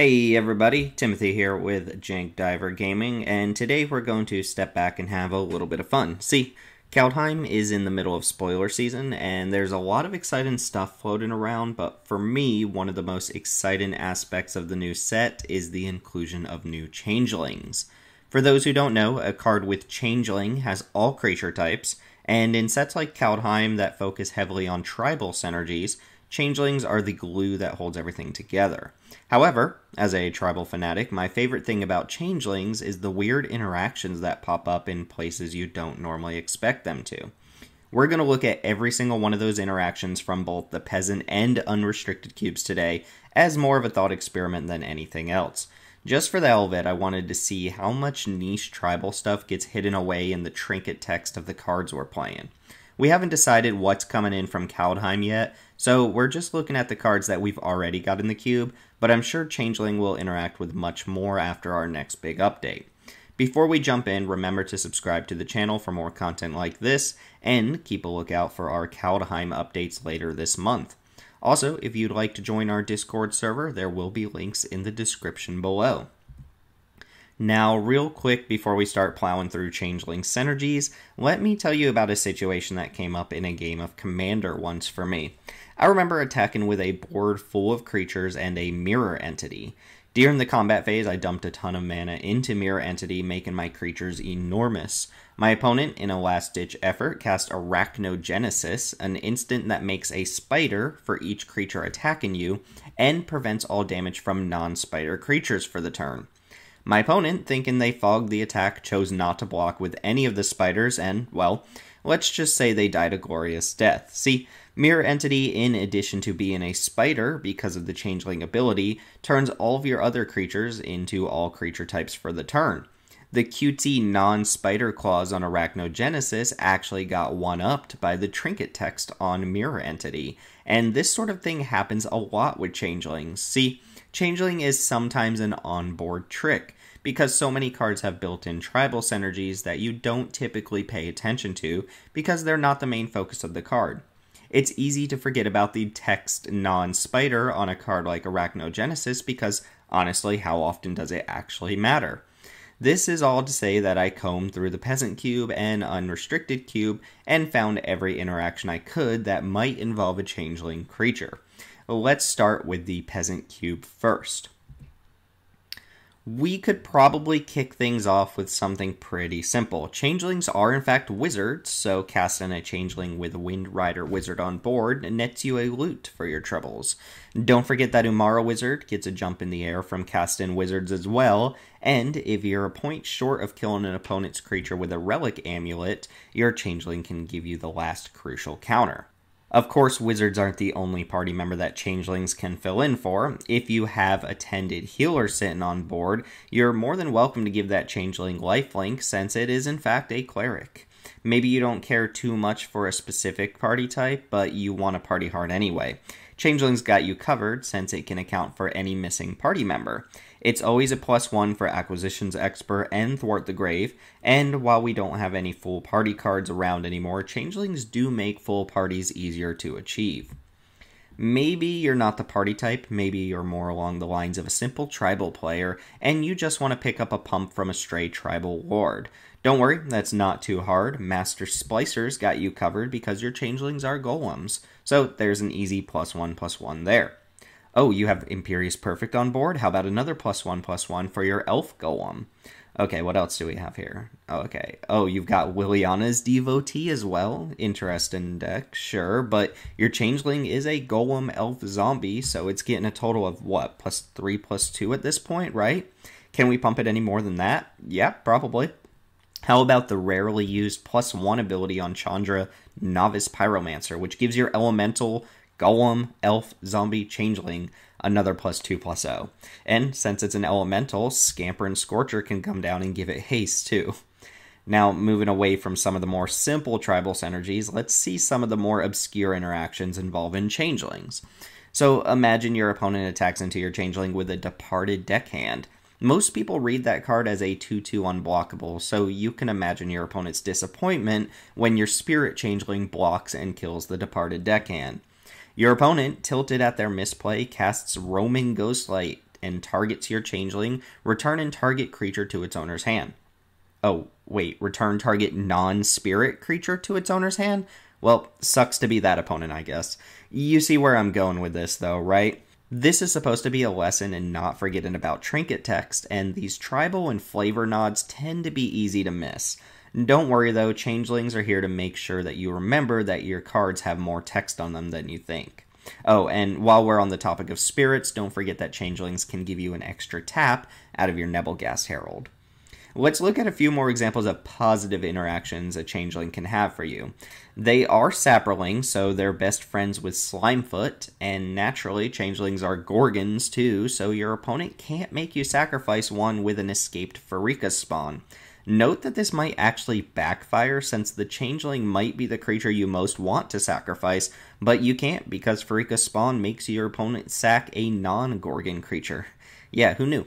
Hey everybody, Timothy here with Jank Diver Gaming, and today we're going to step back and have a little bit of fun. See, Kaldheim is in the middle of spoiler season, and there's a lot of exciting stuff floating around, but for me, one of the most exciting aspects of the new set is the inclusion of new changelings. For those who don't know, a card with changeling has all creature types, and in sets like Kaldheim that focus heavily on tribal synergies, Changelings are the glue that holds everything together. However, as a tribal fanatic, my favorite thing about changelings is the weird interactions that pop up in places you don't normally expect them to. We're going to look at every single one of those interactions from both the peasant and unrestricted cubes today as more of a thought experiment than anything else. Just for the hell of it, I wanted to see how much niche tribal stuff gets hidden away in the trinket text of the cards we're playing. We haven't decided what's coming in from Kaldheim yet, so we're just looking at the cards that we've already got in the cube, but I'm sure Changeling will interact with much more after our next big update. Before we jump in, remember to subscribe to the channel for more content like this, and keep a lookout for our Kaldheim updates later this month. Also, if you'd like to join our Discord server, there will be links in the description below. Now, real quick before we start plowing through Changeling synergies, let me tell you about a situation that came up in a game of Commander once for me. I remember attacking with a board full of creatures and a mirror entity. During the combat phase, I dumped a ton of mana into Mirror Entity, making my creatures enormous. My opponent, in a last ditch effort, cast Arachnogenesis, an instant that makes a spider for each creature attacking you, and prevents all damage from non spider creatures for the turn. My opponent, thinking they fogged the attack, chose not to block with any of the spiders and, well, let's just say they died a glorious death. See, Mirror Entity, in addition to being a spider because of the changeling ability, turns all of your other creatures into all creature types for the turn. The cutesy non spider clause on Arachnogenesis actually got one upped by the trinket text on Mirror Entity, and this sort of thing happens a lot with changelings. See, changeling is sometimes an onboard trick because so many cards have built in tribal synergies that you don't typically pay attention to because they're not the main focus of the card. It's easy to forget about the text non spider on a card like Arachnogenesis because honestly, how often does it actually matter? This is all to say that I combed through the Peasant Cube and Unrestricted Cube and found every interaction I could that might involve a changeling creature. Let's start with the Peasant Cube first we could probably kick things off with something pretty simple. Changelings are in fact wizards, so casting a changeling with a Wind Rider wizard on board nets you a loot for your troubles. Don't forget that Umara wizard gets a jump in the air from casting wizards as well, and if you're a point short of killing an opponent's creature with a relic amulet, your changeling can give you the last crucial counter. Of course, wizards aren't the only party member that changelings can fill in for. If you have attended healer sitting on board, you're more than welcome to give that changeling lifelink since it is in fact a cleric. Maybe you don't care too much for a specific party type, but you want a party hard anyway. Changeling's got you covered since it can account for any missing party member. It's always a plus one for Acquisitions Expert and Thwart the Grave, and while we don't have any full party cards around anymore, Changelings do make full parties easier to achieve. Maybe you're not the party type, maybe you're more along the lines of a simple tribal player, and you just want to pick up a pump from a stray tribal ward. Don't worry, that's not too hard. Master Splicers got you covered because your changelings are golems, so there's an easy plus one plus one there. Oh, you have Imperious Perfect on board? How about another plus one plus one for your elf golem? Okay, what else do we have here? Oh, okay. Oh, you've got Williana's Devotee as well. Interesting deck, sure, but your Changeling is a Golem Elf Zombie, so it's getting a total of what, plus three, plus two at this point, right? Can we pump it any more than that? Yeah, probably. How about the rarely used plus one ability on Chandra, Novice Pyromancer, which gives your elemental, golem, elf, zombie, changeling another plus two plus O. Oh. And since it's an elemental, Scamper and Scorcher can come down and give it haste too. Now, moving away from some of the more simple tribal synergies, let's see some of the more obscure interactions involving changelings. So imagine your opponent attacks into your changeling with a departed deckhand. Most people read that card as a 2 2 unblockable, so you can imagine your opponent's disappointment when your Spirit Changeling blocks and kills the Departed deckhand. Your opponent, tilted at their misplay, casts Roaming Ghostlight and targets your Changeling, return and target creature to its owner's hand. Oh, wait, return target non spirit creature to its owner's hand? Well, sucks to be that opponent, I guess. You see where I'm going with this, though, right? This is supposed to be a lesson in not forgetting about trinket text, and these tribal and flavor nods tend to be easy to miss. Don't worry though, changelings are here to make sure that you remember that your cards have more text on them than you think. Oh, and while we're on the topic of spirits, don't forget that changelings can give you an extra tap out of your Nebelgast Herald. Let's look at a few more examples of positive interactions a changeling can have for you. They are sapperlings, so they're best friends with Slimefoot, and naturally, changelings are gorgons too, so your opponent can't make you sacrifice one with an escaped Farika spawn. Note that this might actually backfire since the changeling might be the creature you most want to sacrifice, but you can't because Farika spawn makes your opponent sack a non-gorgon creature. Yeah, who knew?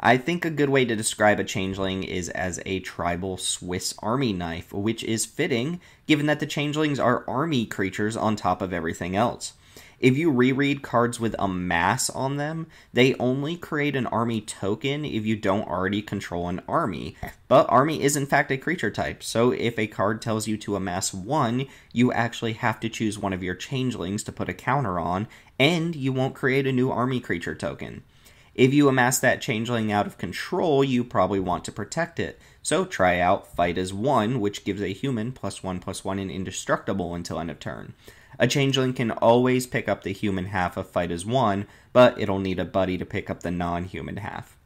I think a good way to describe a changeling is as a tribal Swiss army knife, which is fitting given that the changelings are army creatures on top of everything else. If you reread cards with a mass on them, they only create an army token if you don't already control an army. But army is in fact a creature type, so if a card tells you to amass one, you actually have to choose one of your changelings to put a counter on, and you won't create a new army creature token. If you amass that changeling out of control, you probably want to protect it. So try out Fight as 1, which gives a human plus 1 plus 1 and indestructible until end of turn. A changeling can always pick up the human half of Fight as 1, but it'll need a buddy to pick up the non-human half.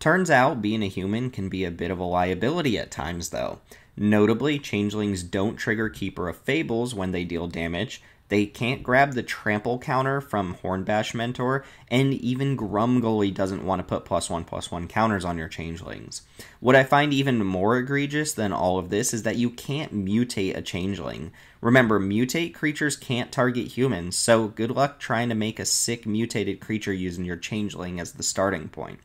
Turns out being a human can be a bit of a liability at times, though. Notably, changelings don't trigger Keeper of Fables when they deal damage, they can't grab the trample counter from Hornbash Mentor, and even Grumgully doesn't want to put plus one plus one counters on your changelings. What I find even more egregious than all of this is that you can't mutate a changeling. Remember, mutate creatures can't target humans, so good luck trying to make a sick mutated creature using your changeling as the starting point.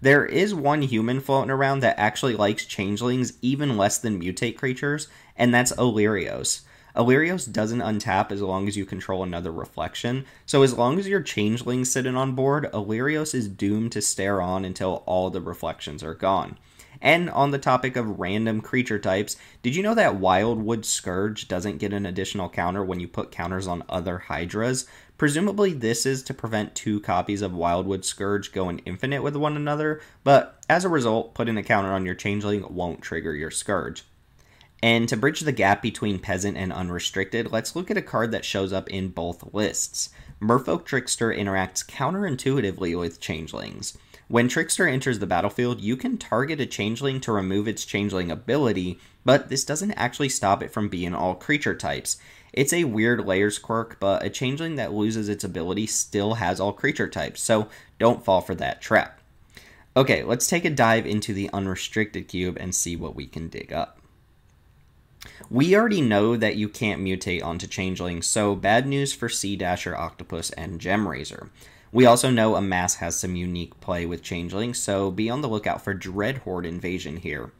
There is one human floating around that actually likes changelings even less than mutate creatures, and that's Illyrios. Illyrios doesn't untap as long as you control another reflection, so as long as your changeling's sitting on board, Illyrios is doomed to stare on until all the reflections are gone. And on the topic of random creature types, did you know that Wildwood Scourge doesn't get an additional counter when you put counters on other Hydras? Presumably, this is to prevent two copies of Wildwood Scourge going infinite with one another, but as a result, putting a counter on your Changeling won't trigger your Scourge. And to bridge the gap between Peasant and Unrestricted, let's look at a card that shows up in both lists. Merfolk Trickster interacts counterintuitively with Changelings. When Trickster enters the battlefield, you can target a Changeling to remove its Changeling ability, but this doesn't actually stop it from being all creature types. It's a weird layers quirk, but a Changeling that loses its ability still has all creature types, so don't fall for that trap. Okay, let's take a dive into the Unrestricted Cube and see what we can dig up. We already know that you can't mutate onto Changeling, so bad news for Sea Dasher, Octopus, and Gemraiser. We also know Amass has some unique play with Changeling, so be on the lookout for Dreadhorde Invasion here.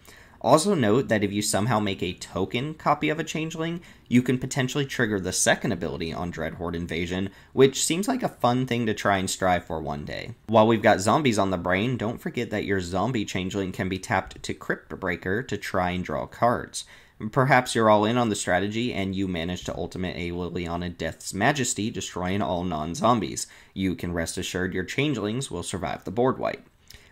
Also note that if you somehow make a token copy of a Changeling, you can potentially trigger the second ability on Dreadhorde Invasion, which seems like a fun thing to try and strive for one day. While we've got zombies on the brain, don't forget that your zombie Changeling can be tapped to Cryptbreaker to try and draw cards. Perhaps you're all in on the strategy and you manage to ultimate a Liliana Death's Majesty, destroying all non zombies. You can rest assured your changelings will survive the board wipe.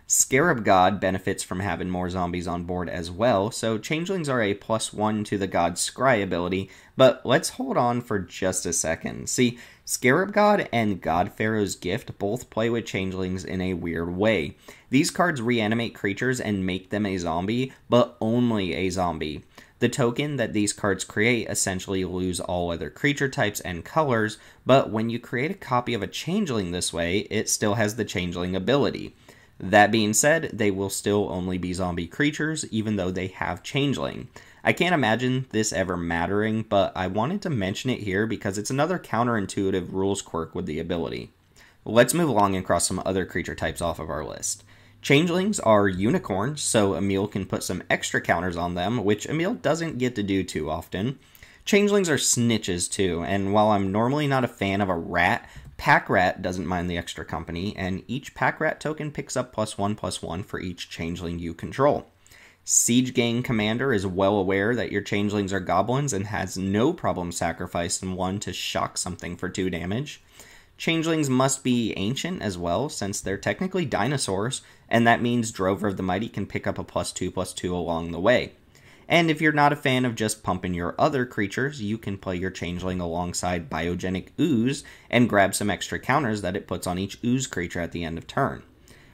Scarab God benefits from having more zombies on board as well, so changelings are a plus one to the God's Scry ability, but let's hold on for just a second. See, Scarab God and God Pharaoh's Gift both play with changelings in a weird way. These cards reanimate creatures and make them a zombie, but only a zombie. The token that these cards create essentially lose all other creature types and colors, but when you create a copy of a changeling this way, it still has the changeling ability. That being said, they will still only be zombie creatures, even though they have changeling. I can't imagine this ever mattering, but I wanted to mention it here because it's another counterintuitive rules quirk with the ability. Let's move along and cross some other creature types off of our list. Changelings are unicorns, so Emil can put some extra counters on them, which Emil doesn't get to do too often. Changelings are snitches too, and while I'm normally not a fan of a rat, Pack Rat doesn't mind the extra company, and each Pack Rat token picks up plus one plus one for each changeling you control. Siege Gang Commander is well aware that your changelings are goblins and has no problem sacrificing one to shock something for two damage. Changelings must be ancient as well, since they're technically dinosaurs, and that means Drover of the Mighty can pick up a plus 2 plus 2 along the way. And if you're not a fan of just pumping your other creatures, you can play your Changeling alongside Biogenic Ooze and grab some extra counters that it puts on each Ooze creature at the end of turn.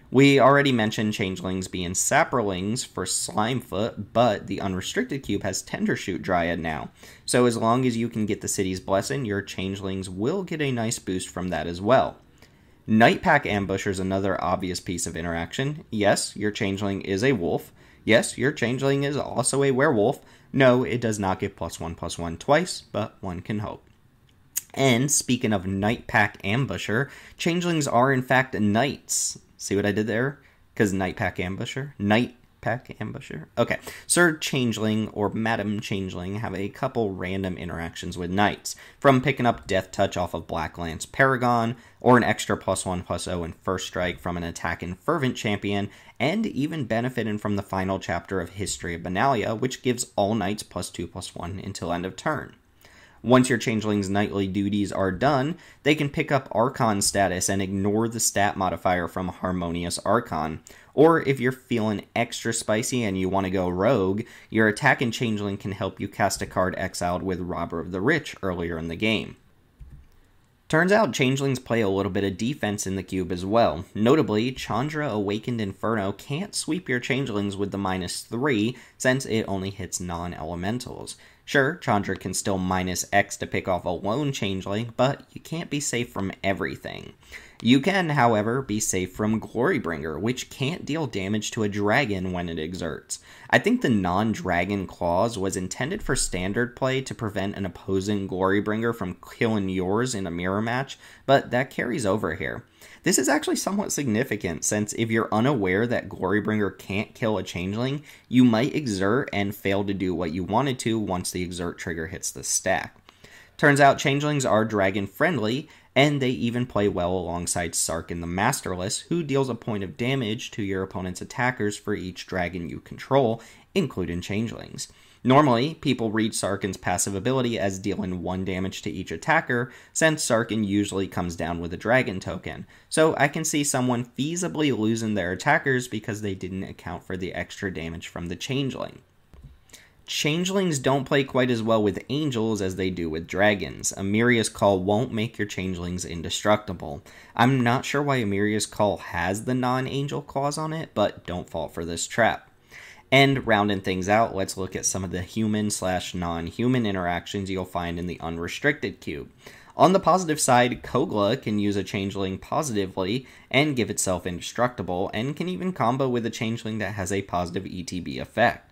We already mentioned Changelings being Saprolings for Slimefoot, but the Unrestricted Cube has Tendershoot Dryad now, so as long as you can get the City's Blessing, your Changelings will get a nice boost from that as well. Night Pack Ambusher is another obvious piece of interaction. Yes, your changeling is a wolf. Yes, your changeling is also a werewolf. No, it does not get plus one plus one twice, but one can hope. And speaking of Night Pack Ambusher, changelings are in fact knights. See what I did there? Because Night Pack Ambusher? Knight Pack Ambusher. Okay. Sir Changeling or Madam Changeling have a couple random interactions with knights, from picking up Death Touch off of Black Lance Paragon, or an extra plus one plus zero oh in First Strike from an attack in Fervent Champion, and even benefiting from the final chapter of History of Benalia, which gives all knights plus two plus one until end of turn. Once your changeling's nightly duties are done, they can pick up Archon status and ignore the stat modifier from Harmonious Archon. Or if you're feeling extra spicy and you want to go rogue, your attack and changeling can help you cast a card exiled with Robber of the Rich earlier in the game. Turns out changelings play a little bit of defense in the cube as well. Notably, Chandra Awakened Inferno can't sweep your changelings with the minus 3 since it only hits non elementals. Sure, Chandra can still minus X to pick off a lone changeling, but you can't be safe from everything. You can, however, be safe from Glorybringer, which can't deal damage to a dragon when it exerts. I think the non dragon clause was intended for standard play to prevent an opposing Glorybringer from killing yours in a mirror match, but that carries over here. This is actually somewhat significant since if you're unaware that Glorybringer can't kill a changeling, you might exert and fail to do what you wanted to once the exert trigger hits the stack. Turns out changelings are dragon friendly, and they even play well alongside Sarkin the Masterless, who deals a point of damage to your opponent's attackers for each dragon you control, including changelings. Normally, people read Sarkin's passive ability as dealing 1 damage to each attacker, since Sarkin usually comes down with a dragon token, so I can see someone feasibly losing their attackers because they didn't account for the extra damage from the changeling. Changelings don't play quite as well with angels as they do with dragons. Amiria's Call won't make your changelings indestructible. I'm not sure why Amiria's Call has the non angel clause on it, but don't fall for this trap. And rounding things out, let's look at some of the human slash non human interactions you'll find in the unrestricted cube. On the positive side, Kogla can use a changeling positively and give itself indestructible, and can even combo with a changeling that has a positive ETB effect.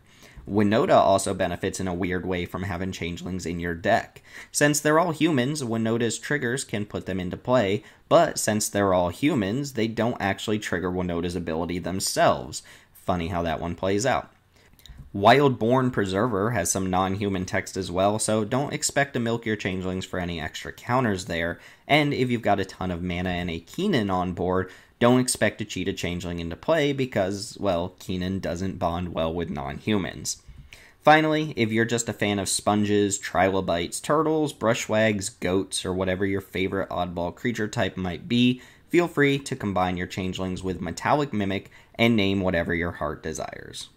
Winota also benefits in a weird way from having changelings in your deck. Since they're all humans, Winota's triggers can put them into play, but since they're all humans, they don't actually trigger Winota's ability themselves. Funny how that one plays out. Wildborn Preserver has some non human text as well, so don't expect to milk your changelings for any extra counters there. And if you've got a ton of mana and a Keenan on board, don't expect to cheat a changeling into play because, well, Keenan doesn't bond well with non humans. Finally, if you're just a fan of sponges, trilobites, turtles, brushwags, goats, or whatever your favorite oddball creature type might be, feel free to combine your changelings with Metallic Mimic and name whatever your heart desires.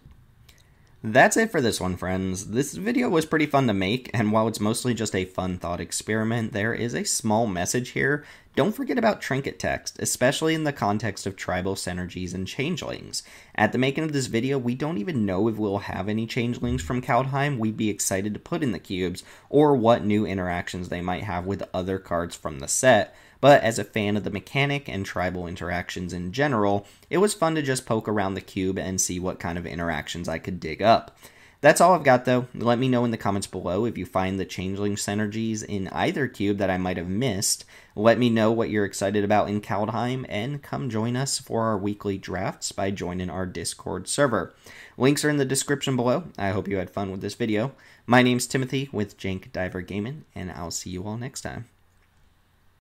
That's it for this one, friends. This video was pretty fun to make, and while it's mostly just a fun thought experiment, there is a small message here. Don't forget about trinket text, especially in the context of tribal synergies and changelings. At the making of this video, we don't even know if we'll have any changelings from Kaldheim we'd be excited to put in the cubes, or what new interactions they might have with other cards from the set, but as a fan of the mechanic and tribal interactions in general, it was fun to just poke around the cube and see what kind of interactions I could dig up. That's all I've got though. Let me know in the comments below if you find the changeling synergies in either cube that I might have missed. Let me know what you're excited about in Kaldheim and come join us for our weekly drafts by joining our Discord server. Links are in the description below. I hope you had fun with this video. My name's Timothy with Jank Diver Gaming and I'll see you all next time.